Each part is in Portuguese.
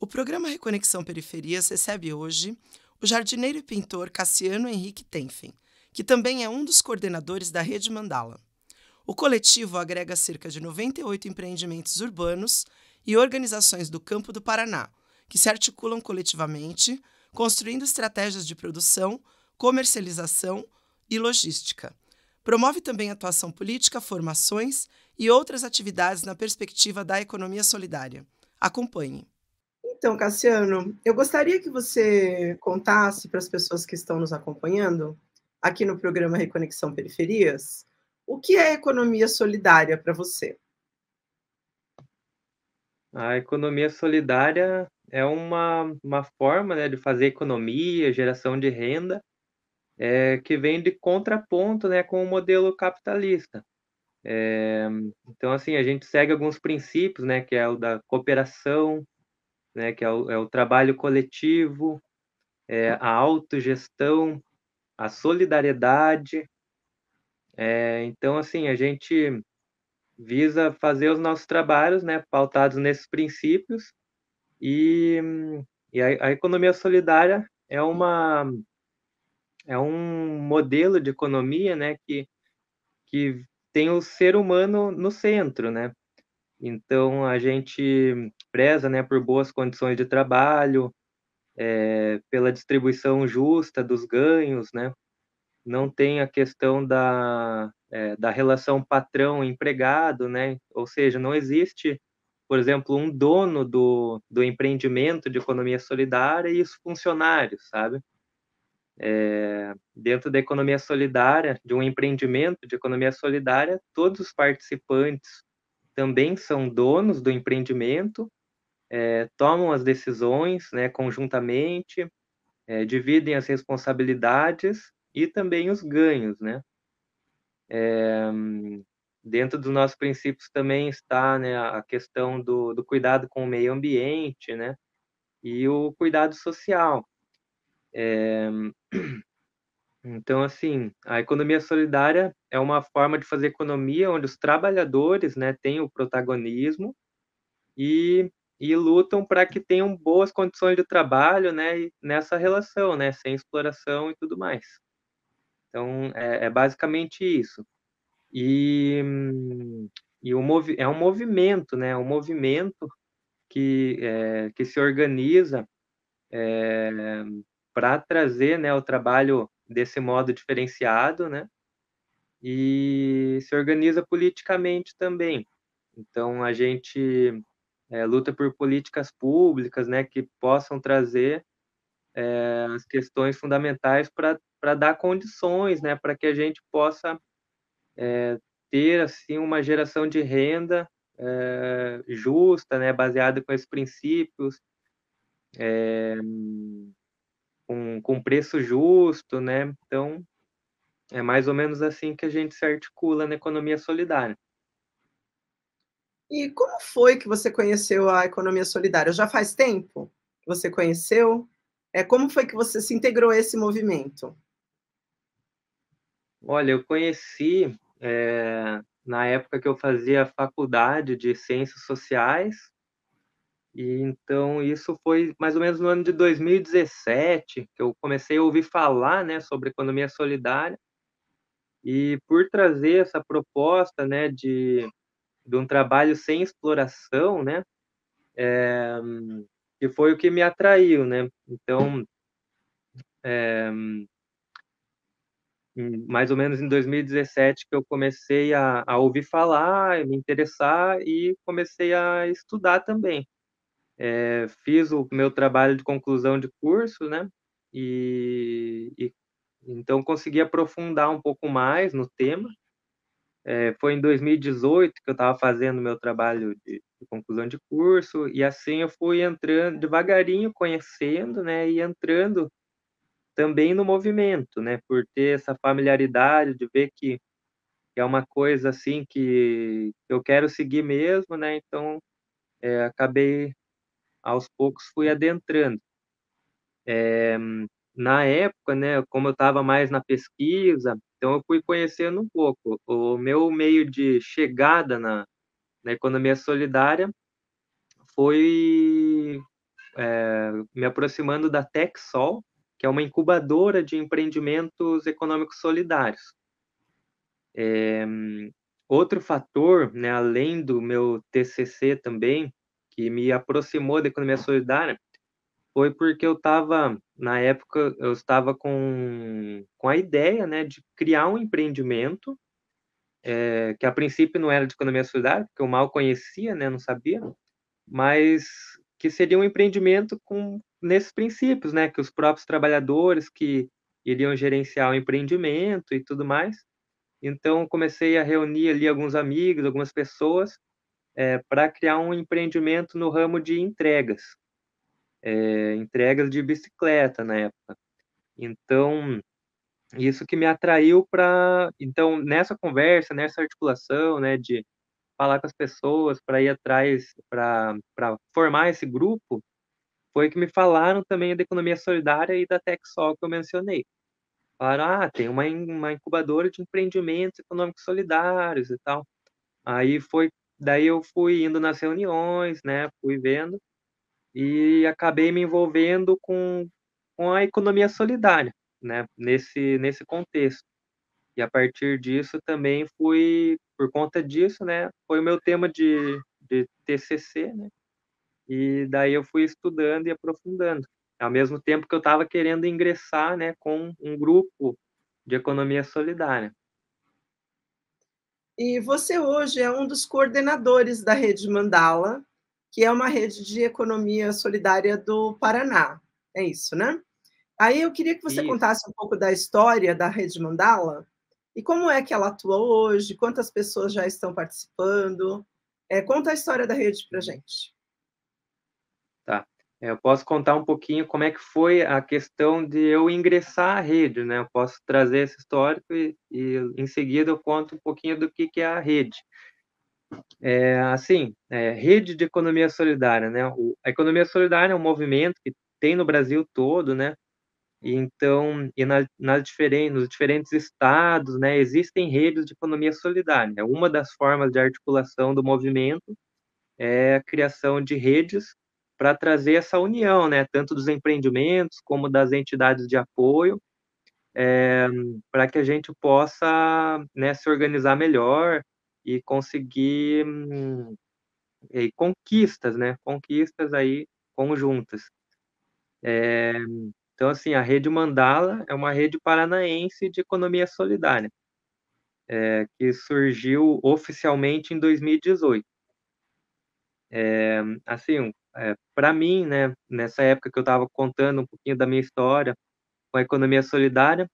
O programa Reconexão Periferias recebe hoje o jardineiro e pintor Cassiano Henrique Tenfen, que também é um dos coordenadores da Rede Mandala. O coletivo agrega cerca de 98 empreendimentos urbanos e organizações do campo do Paraná, que se articulam coletivamente, construindo estratégias de produção, comercialização e logística. Promove também atuação política, formações e outras atividades na perspectiva da economia solidária. Acompanhe. Então, Cassiano, eu gostaria que você contasse para as pessoas que estão nos acompanhando aqui no programa Reconexão Periferias, o que é economia solidária para você? A economia solidária é uma, uma forma né, de fazer economia, geração de renda, é, que vem de contraponto né, com o modelo capitalista. É, então, assim, a gente segue alguns princípios, né, que é o da cooperação, né, que é o, é o trabalho coletivo, é, hum. a autogestão, a solidariedade. É, então, assim, a gente visa fazer os nossos trabalhos né, pautados nesses princípios e, e a, a economia solidária é uma é um modelo de economia né, que, que tem o ser humano no centro, né? Então, a gente preza né, por boas condições de trabalho, é, pela distribuição justa dos ganhos, né? não tem a questão da, é, da relação patrão-empregado, né? ou seja, não existe, por exemplo, um dono do, do empreendimento de economia solidária e os funcionários, sabe? É, dentro da economia solidária, de um empreendimento de economia solidária, todos os participantes também são donos do empreendimento, é, tomam as decisões né, conjuntamente, é, dividem as responsabilidades e também os ganhos. Né? É, dentro dos nossos princípios também está né, a questão do, do cuidado com o meio ambiente né, e o cuidado social. É, então, assim, a economia solidária é uma forma de fazer economia onde os trabalhadores né, têm o protagonismo e, e lutam para que tenham boas condições de trabalho né, nessa relação, né, sem exploração e tudo mais. Então, é, é basicamente isso. E, e um, é um movimento, né, um movimento que, é, que se organiza é, para trazer né, o trabalho desse modo diferenciado, né? E se organiza politicamente também. Então a gente é, luta por políticas públicas, né, que possam trazer é, as questões fundamentais para dar condições, né, para que a gente possa é, ter assim uma geração de renda justa, né, baseada com esses princípios com, com preço justo, né? Então, é mais ou menos assim que a gente se articula na economia solidária. E como foi que você conheceu a economia solidária? Já faz tempo que você conheceu? É como foi que você se integrou a esse movimento? Olha, eu conheci é, na época que eu fazia faculdade de ciências sociais e então isso foi mais ou menos no ano de 2017 que eu comecei a ouvir falar, né, sobre economia solidária. E por trazer essa proposta, né, de, de um trabalho sem exploração, né, é, que foi o que me atraiu, né? Então, é, mais ou menos em 2017 que eu comecei a, a ouvir falar, me interessar e comecei a estudar também é, fiz o meu trabalho de conclusão de curso, né? E, e então consegui aprofundar um pouco mais no tema. É, foi em 2018 que eu estava fazendo meu trabalho de, de, conclusão de curso e assim eu fui entrando devagarinho, conhecendo, né? E entrando também no movimento, né? Por ter essa familiaridade de ver que é uma coisa assim que eu quero seguir mesmo, né? Então é, acabei aos poucos fui adentrando. É, na época, né, como eu estava mais na pesquisa, então eu fui conhecendo um pouco. O meu meio de chegada na, na economia solidária foi é, me aproximando da TechSol, que é uma incubadora de empreendimentos econômicos solidários. É, outro fator, né, além do meu TCC também, que me aproximou da economia solidária foi porque eu estava, na época, eu estava com, com a ideia né, de criar um empreendimento, é, que a princípio não era de economia solidária, porque eu mal conhecia, né, não sabia, mas que seria um empreendimento com nesses princípios, né, que os próprios trabalhadores que iriam gerenciar o empreendimento e tudo mais. Então comecei a reunir ali alguns amigos, algumas pessoas é, para criar um empreendimento no ramo de entregas, é, entregas de bicicleta na época. Então, isso que me atraiu para. Então, nessa conversa, nessa articulação, né, de falar com as pessoas, para ir atrás, para formar esse grupo, foi que me falaram também da economia solidária e da TechSol que eu mencionei. Falaram, ah, tem uma, uma incubadora de empreendimentos econômicos solidários e tal. Aí foi Daí eu fui indo nas reuniões, né? Fui vendo e acabei me envolvendo com, com a economia solidária, né? Nesse, nesse contexto. E a partir disso também fui, por conta disso, né? Foi o meu tema de, de TCC, né? E daí eu fui estudando e aprofundando. Ao mesmo tempo que eu estava querendo ingressar, né? Com um grupo de economia solidária. E você hoje é um dos coordenadores da Rede Mandala, que é uma rede de economia solidária do Paraná. É isso, né? Aí eu queria que você isso. contasse um pouco da história da Rede Mandala e como é que ela atua hoje, quantas pessoas já estão participando. É, conta a história da rede para gente. Tá. É, eu posso contar um pouquinho como é que foi a questão de eu ingressar à rede, né? Eu posso trazer esse histórico e, e em seguida eu conto um pouquinho do que, que é a rede. É, assim, é, rede de economia solidária, né? O, a economia solidária é um movimento que tem no Brasil todo, né? E então, e na, nas diferentes, nos diferentes estados, né? Existem redes de economia solidária. É uma das formas de articulação do movimento é a criação de redes para trazer essa união, né, tanto dos empreendimentos como das entidades de apoio, é, eh, para que a gente possa né, se organizar melhor e conseguir e eh, conquistas, né, conquistas aí conjuntas. É, então, assim, a Rede Mandala é uma rede paranaense de economia solidária, é, que surgiu oficialmente em 2018. É, assim, é, eh, para mim, né, nessa época que eu estava contando um pouquinho da minha história com a economia solidária,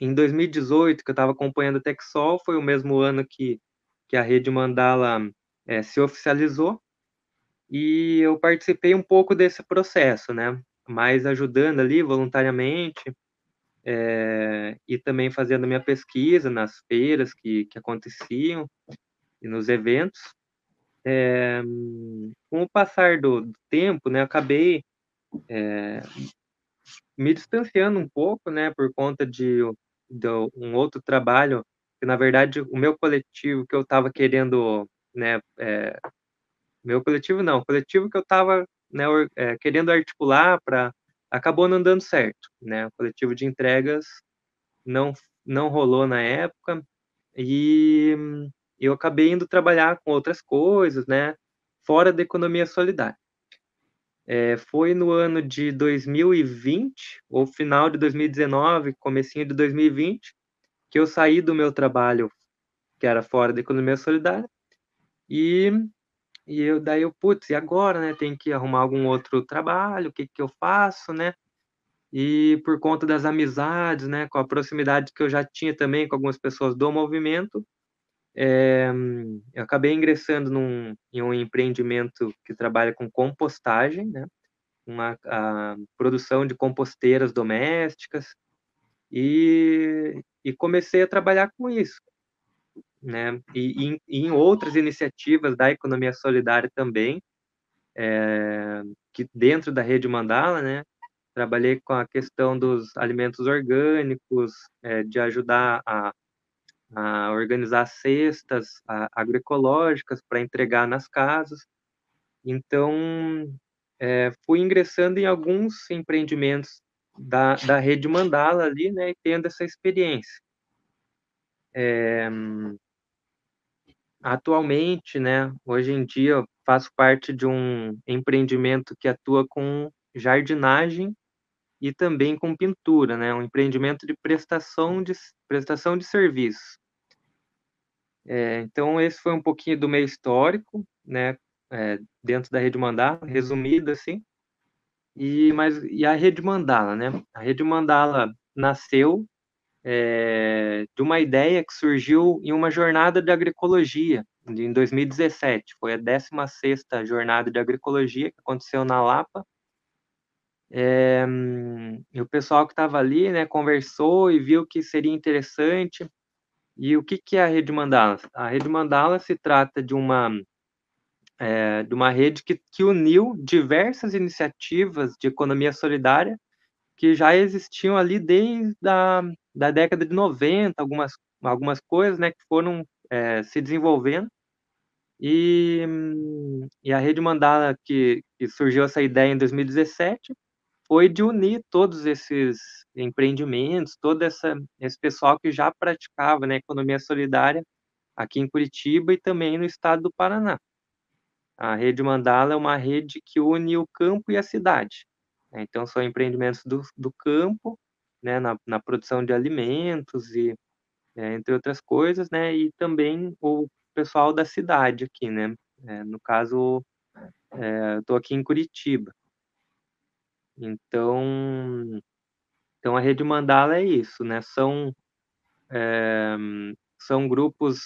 em 2018, que eu estava acompanhando o Texol, foi o mesmo ano que, que a rede Mandala é, se oficializou, e eu participei um pouco desse processo, né, mas ajudando ali voluntariamente, é, e também fazendo minha pesquisa nas feiras que, que aconteciam e nos eventos é, com o passar do, do tempo, né, acabei é, me distanciando um pouco, né, por conta de, de, um outro trabalho, que na verdade o meu coletivo que eu estava querendo, né, é, meu coletivo não, coletivo que eu estava né, querendo articular para acabou não dando certo, né, o coletivo de entregas não não rolou na época e eu acabei indo trabalhar com outras coisas, né, fora da economia solidária. É, foi no ano de 2020, ou final de 2019, comecinho de 2020, que eu saí do meu trabalho, que era fora da economia solidária, e, e eu, daí eu, putz, e agora, né, tem que arrumar algum outro trabalho, o que que eu faço, né, e por conta das amizades, né, com a proximidade que eu já tinha também com algumas pessoas do movimento, é, eu acabei ingressando num, em um empreendimento que trabalha com compostagem, né? Uma a, produção de composteiras domésticas e, e comecei a trabalhar com isso, né? E, e, e em outras iniciativas da economia solidária também, é, que dentro da rede Mandala, né? Trabalhei com a questão dos alimentos orgânicos, é, de ajudar a a organizar cestas agroecológicas para entregar nas casas. Então, é, fui ingressando em alguns empreendimentos da, da rede Mandala ali, né, e tendo essa experiência. É, atualmente, né, hoje em dia, faço parte de um empreendimento que atua com jardinagem e também com pintura, né? Um empreendimento de prestação de, prestação de serviço. É, então, esse foi um pouquinho do meio histórico, né? É, dentro da Rede Mandala, resumido assim. E, mas, e a Rede Mandala, né? A Rede Mandala nasceu é, de uma ideia que surgiu em uma jornada de agricologia, em 2017. Foi a 16ª jornada de agricologia que aconteceu na Lapa, é, e o pessoal que estava ali, né, conversou e viu que seria interessante. E o que, que é a rede Mandala? A rede Mandala se trata de uma é, de uma rede que, que uniu diversas iniciativas de economia solidária que já existiam ali desde a da década de 90, algumas, algumas coisas né, que foram é, se desenvolvendo. E, e a Rede Mandala, que, que surgiu essa ideia em 2017, foi de unir todos esses empreendimentos, todo essa, esse pessoal que já praticava né, economia solidária aqui em Curitiba e também no estado do Paraná. A Rede Mandala é uma rede que une o campo e a cidade. Né? Então, são empreendimentos do, do campo, né, na, na produção de alimentos e é, entre outras coisas, né, e também o pessoal da cidade aqui, né, é, no caso, é, estou aqui em Curitiba. Então, então a rede Mandala é isso, né? São é, são grupos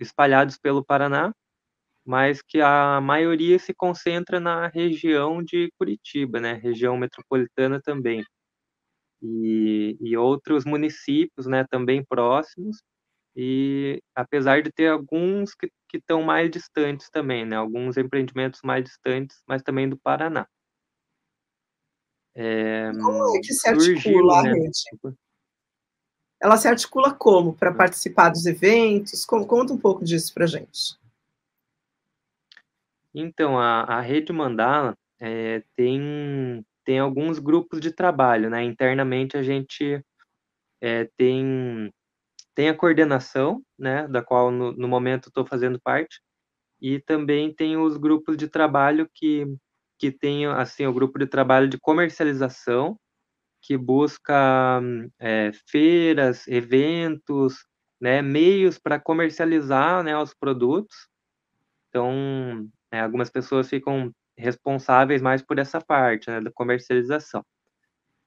espalhados pelo Paraná, mas que a maioria se concentra na região de Curitiba, né? Região metropolitana também. E, e outros municípios, né, também próximos, e apesar de ter alguns que estão mais distantes também, né, alguns empreendimentos mais distantes, mas também do Paraná. É, como é que se articula surgiu, a né? rede? Ela se articula como para hum. participar dos eventos? conta um pouco disso para gente. Então, a, a rede Mandala é, tem, tem alguns grupos de trabalho, né? Internamente a gente é, tem, tem a coordenação, né? Da qual no, no momento estou fazendo parte, e também tem os grupos de trabalho que que tem assim o grupo de trabalho de comercialização que busca é, feiras, eventos, né, meios para comercializar né, os produtos. Então, é, algumas pessoas ficam responsáveis mais por essa parte né, da comercialização.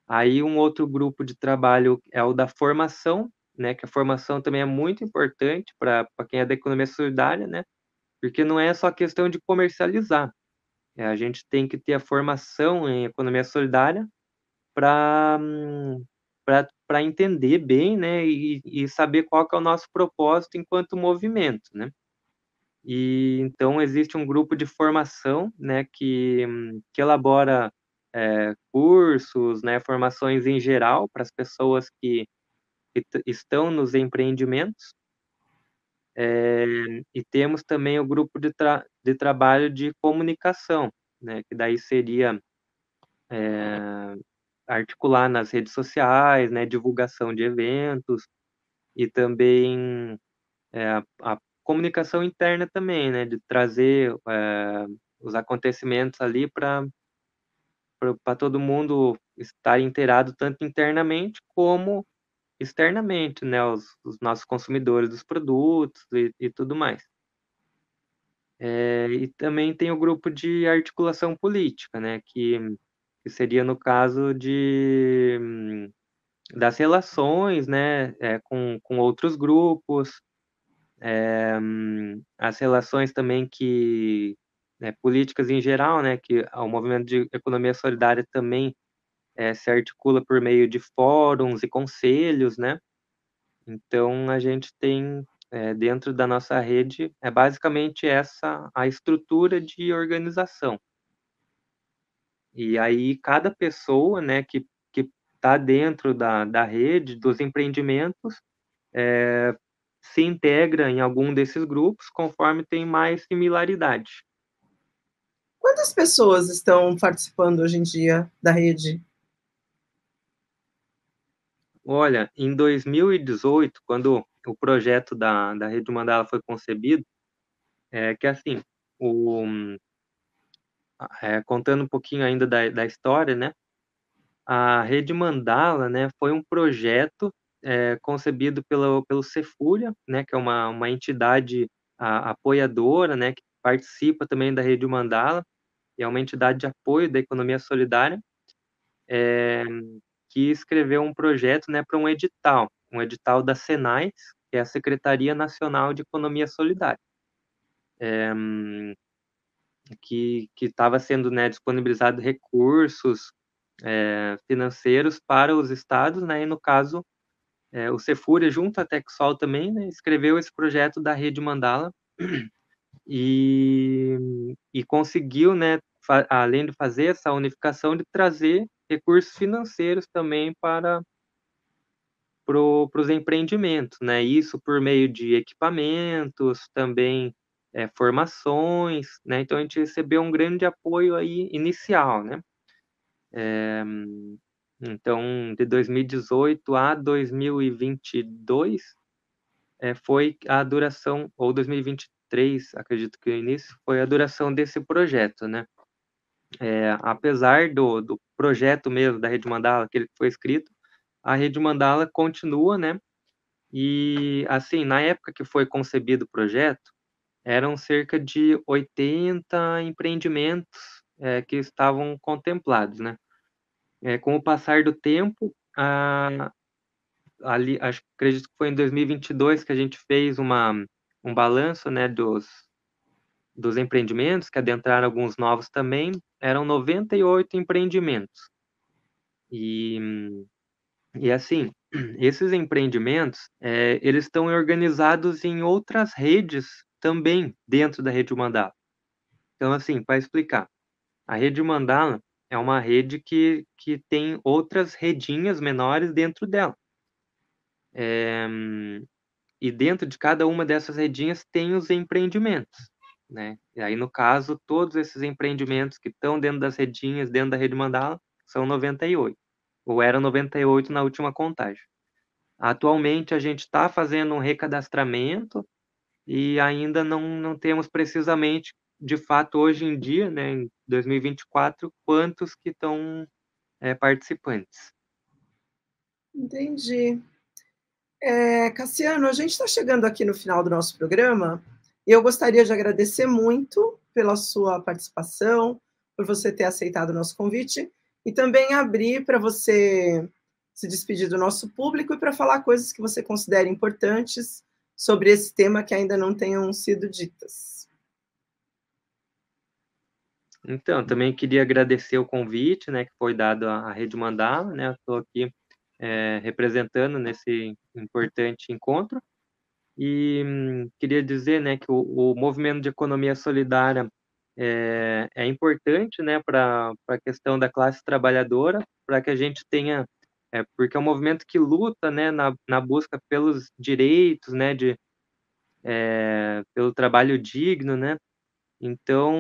Aí um outro grupo de trabalho é o da formação, né, que a formação também é muito importante para quem é da economia solidária, né, porque não é só questão de comercializar, é, a gente tem que ter a formação em economia solidária para hum, para entender bem, né, e, e, saber qual que é o nosso propósito enquanto movimento, né. E então existe um grupo de formação, né, que, hum, que elabora é, cursos, né, formações em geral para as pessoas que, que estão nos empreendimentos é, e temos também o grupo de, tra de trabalho de comunicação, né, que daí seria é, articular nas redes sociais, né, divulgação de eventos e também é, a, a, comunicação interna também, né, de trazer os acontecimentos ali para para todo mundo estar inteirado tanto internamente como externamente, né, os, os nossos consumidores dos produtos e, e tudo mais. É, e também tem o grupo de articulação política, né, que, que seria no caso de das relações, né, é, com, com outros grupos, é, as relações também que né, políticas em geral, né, que o movimento de economia solidária também é, se articula por meio de fóruns e conselhos, né? Então a gente tem é, dentro da nossa rede é basicamente essa a estrutura de organização. E aí cada pessoa, né, que que está dentro da, da rede dos empreendimentos é, se integra em algum desses grupos conforme tem mais similaridade. Quantas pessoas estão participando hoje em dia da rede? Olha, em 2018, quando o projeto da, da Rede Mandala foi concebido, é que assim, o, é, contando um pouquinho ainda da, da história, né? A Rede Mandala, né, foi um projeto é, concebido pelo, pelo Cefulha, né, que é uma, uma entidade a, apoiadora, né, que participa também da Rede Mandala, e é uma entidade de apoio da economia solidária. É, que escreveu um projeto né, para um edital, um edital da Senai, que é a Secretaria Nacional de Economia Solidária, é, que estava sendo né, disponibilizado recursos é, financeiros para os estados, né, e no caso, é, o Sefúria, junto à Texol também, né, escreveu esse projeto da Rede Mandala e, e conseguiu, né, além de fazer essa unificação, de trazer recursos financeiros também para para os empreendimentos, né? Isso por meio de equipamentos, também é, formações, né? Então a gente recebeu um grande apoio aí inicial, né? É, então, de 2018 a 2022 é, foi a duração, ou 2023, acredito que o início, foi a duração desse projeto, né? é, apesar do, do projeto mesmo da Rede Mandala, aquele que foi escrito, a Rede Mandala continua, né? E, assim, na época que foi concebido o projeto, eram cerca de 80 empreendimentos é, que estavam contemplados, né? É, com o passar do tempo, a, ali, acho, acredito que foi em 2022 que a gente fez uma, um balanço, né, dos, dos empreendimentos, que adentraram alguns novos também, eram 98 empreendimentos. E, e assim, esses empreendimentos, é, eles estão organizados em outras redes também dentro da rede Mandala. Então, assim, para explicar, a rede Mandala é uma rede que, que tem outras redinhas menores dentro dela. É, e dentro de cada uma dessas redinhas tem os empreendimentos né? E aí, no caso, todos esses empreendimentos que estão dentro das redinhas, dentro da rede mandala, são 98, ou eram 98 na última contagem. Atualmente, a gente está fazendo um recadastramento e ainda não, não temos precisamente, de fato, hoje em dia, né, em 2024, quantos que estão é, participantes. Entendi. É, Cassiano, a gente está chegando aqui no final do nosso programa eu gostaria de agradecer muito pela sua participação, por você ter aceitado o nosso convite e também abrir para você se despedir do nosso público e para falar coisas que você considera importantes sobre esse tema que ainda não tenham sido ditas. Então, também queria agradecer o convite, né, que foi dado à Rede Mandala, né, estou aqui é, representando nesse importante encontro e hum, queria dizer né, que o, o movimento de economia solidária é, é importante né, para a questão da classe trabalhadora, para que a gente tenha, é, porque é um movimento que luta né, na, na busca pelos direitos, né, de, é, pelo trabalho digno, né? Então,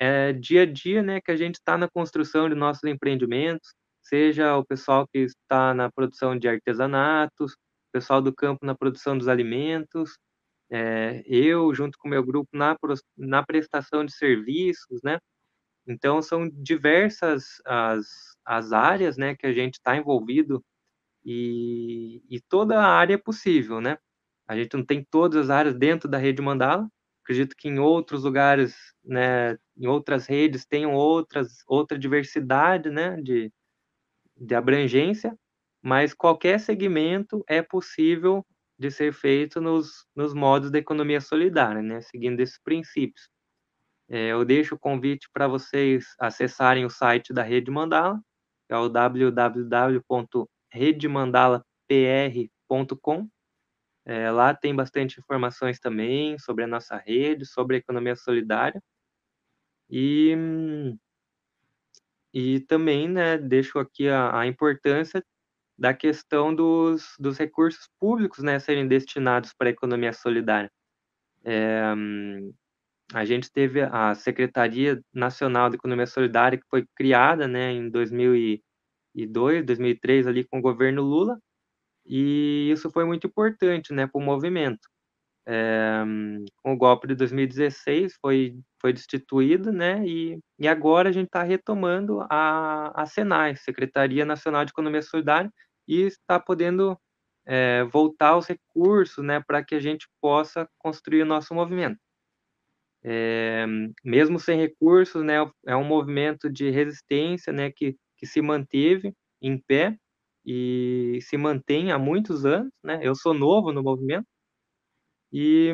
é dia a dia né, que a gente está na construção de nossos empreendimentos, seja o pessoal que está na produção de artesanatos, pessoal do campo na produção dos alimentos, é, eu, junto com o meu grupo, na, na prestação de serviços, né? Então, são diversas as, as áreas, né, que a gente está envolvido e, e toda a área é possível, né? A gente não tem todas as áreas dentro da rede Mandala, acredito que em outros lugares, né, em outras redes, tenham outras, outra diversidade, né, de, de abrangência, mas qualquer segmento é possível de ser feito nos, nos modos da economia solidária, né, seguindo esses princípios. É, eu deixo o convite para vocês acessarem o site da Rede Mandala, que é o www.redemandalapr.com. É, lá tem bastante informações também sobre a nossa rede, sobre a economia solidária. E, e também né, deixo aqui a, a importância da questão dos, dos recursos públicos né, serem destinados para a economia solidária. É, a gente teve a Secretaria Nacional de Economia Solidária, que foi criada né, em 2002, 2003, ali com o governo Lula, e isso foi muito importante né, para o movimento. É, com o golpe de 2016 foi, foi destituído, né, e, e agora a gente está retomando a, a SENAI, Secretaria Nacional de Economia Solidária, e está podendo é, voltar os recursos né, para que a gente possa construir o nosso movimento. É, mesmo sem recursos, né, é um movimento de resistência né, que, que se manteve em pé e se mantém há muitos anos. Né? Eu sou novo no movimento e,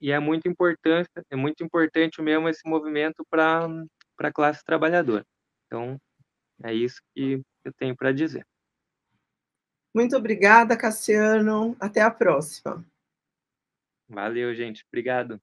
e é muito importante, é muito importante mesmo esse movimento para a classe trabalhadora. Então, é isso que eu tenho para dizer. Muito obrigada, Cassiano. Até a próxima. Valeu, gente. Obrigado.